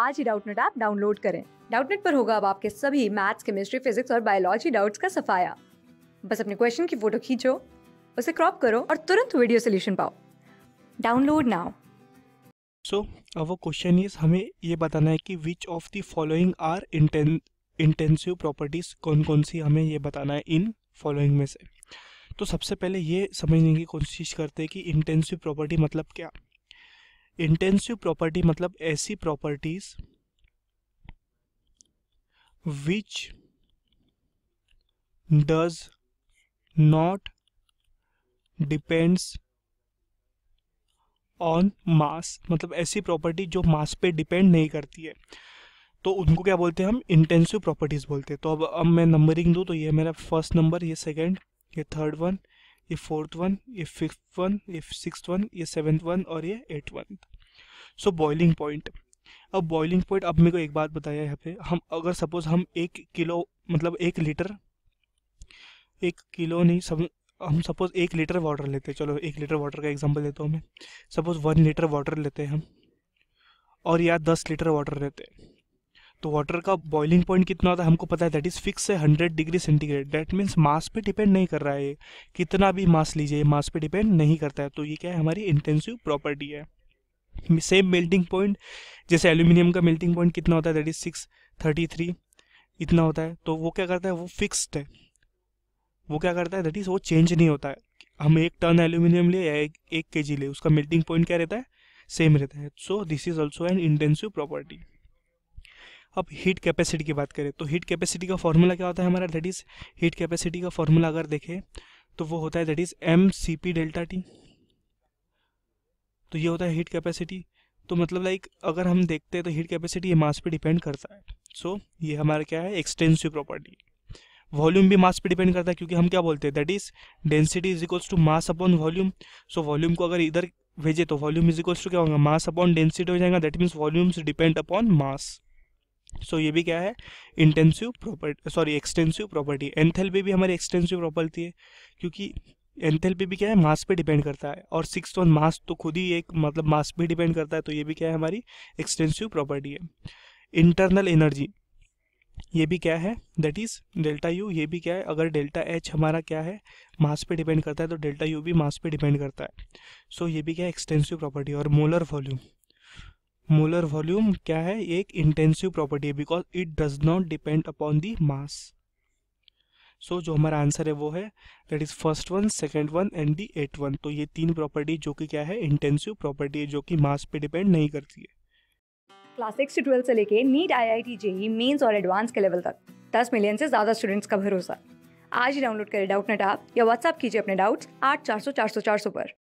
आज ही Doubtnut app download करें डाउटनेट पर होगा अब आपके सभी मैथ्स केमिस्ट्री फिजिक्स और बायोलॉजी डाउट्स का सफाया बस अपने क्वेश्चन की फोटो खींचो उसे क्रॉप करो और तुरंत वीडियो सोल्यूशन पाओ डाउनलोड नाउ सो अब वो क्वेश्चन इज हमें ये बताना है कि which of the following are intensive properties कौन कौन सी हमें ये बताना है इन फॉलोइंग में से तो सबसे पहले ये समझने की कोशिश करते हैं कि इंटेंसिव प्रॉपर्टी मतलब क्या इंटेंसिव प्रॉपर्टी मतलब ऐसी properties which does not depends on mass मतलब ऐसी प्रॉपर्टी जो मास पे डिपेंड नहीं करती है तो उनको क्या बोलते हैं हम इंटेंसिव प्रॉपर्टीज़ बोलते हैं तो अब अब मैं नंबरिंग दूँ तो ये मेरा फर्स्ट नंबर ये सेकंड ये थर्ड वन ये फोर्थ वन ये फिफ्थ वन ये सिक्स वन ये सेवन्थ वन और ये eight one so boiling point अब बॉइलिंग पॉइंट अब मेरे को एक बात बताया यहाँ पे हम अगर सपोज हम एक किलो मतलब एक लीटर एक किलो नहीं सब हम सपोज एक लीटर वाटर लेते हैं चलो एक लीटर वाटर का एग्जांपल देता हूँ मैं सपोज वन लीटर वाटर लेते हैं हम और या दस लीटर वाटर लेते हैं तो वाटर का बॉइलिंग पॉइंट कितना होता है हमको पता है दैट इज़ फिक्स है hundred degree centigrade that means mass पे डिपेंड नहीं कर रहा है ये कितना भी मास लीजिए मास पे डिपेंड नहीं करता है तो ये क्या है हमारी इंटेंसिव प्रॉपर्टी है सेम मेल्टिंग पॉइंट जैसे एल्यूमिनियम का मेल्टिंग पॉइंट कितना होता है that is six thirty three इतना होता है तो वो क्या करता है वो फिक्स्ड है वो क्या करता है दैट इज़ वो चेंज नहीं होता है हम एक टन एल्यूमिनियम ले या एक एक के जी ले उसका मेल्टिंग पॉइंट क्या रहता है सेम रहता है so this is also an intensive property अब हीट कैपेसिटी की बात करें तो हीट कैपेसिटी का फॉर्मूला क्या होता है हमारा दैट इज़ हीट कैपेसिटी का फॉर्मूला अगर देखें तो वो होता है that is M C P delta T तो ये होता है हीट कैपेसिटी तो मतलब लाइक अगर हम देखते हैं तो हीट कैपेसिटी ये मास पे डिपेंड करता है सो so, ये हमारा क्या है एक्सटेंसिव प्रॉपर्टी वॉल्यूम भी मास पे डिपेंड करता है क्योंकि हम क्या बोलते हैं that is density is equals to mass upon volume so volume को अगर इधर भेजे तो वॉल्यूम इज इक्वल्स टू क्या होगा मास अपॉन डेंसिटी हो जाएगा that means volumes depend upon mass so so, ये भी क्या है intensive property sorry extensive property enthalpy भी हमारी एक्सटेंसिव प्रॉपर्टी है क्योंकि एंथेल्पी भी क्या है मास पे डिपेंड करता है और सिक्स वन मास तो खुद ही एक मतलब मास पे डिपेंड करता है तो ये भी क्या है हमारी एक्सटेंसिव प्रॉपर्टी है इंटरनल एनर्जी ये भी क्या है दैट इज़ डेल्टा यू ये भी क्या है अगर डेल्टा एच हमारा क्या है मास पे डिपेंड करता है तो डेल्टा यू भी मास पे डिपेंड करता है सो so, ये भी क्या है एक्सटेंसिव प्रॉपर्टी और मोलर वॉल्यूम मोलर वॉल्यूम क्या है एक इंटेंसिव प्रॉपर्टी है because it does not depend upon the mass so जो हमारा आंसर है वो है that is first one second one and the eight one तो ये तीन प्रॉपर्टी जो कि क्या है इंटेंसिव प्रॉपर्टी है जो कि मास पे डिपेंड नहीं करती है क्लास सिक्स से ट्वेल्थ से लेके NEET I I T JEE mains और एडवांस के लेवल तक दस मिलियन से ज़्यादा स्टूडेंट्स का भरोसा आज ही डाउनलोड करें डाउट नेट आप या व्हाट्सअप कीजिए अपने डाउट्स आठ चार सौ चार सौ चार सौ पर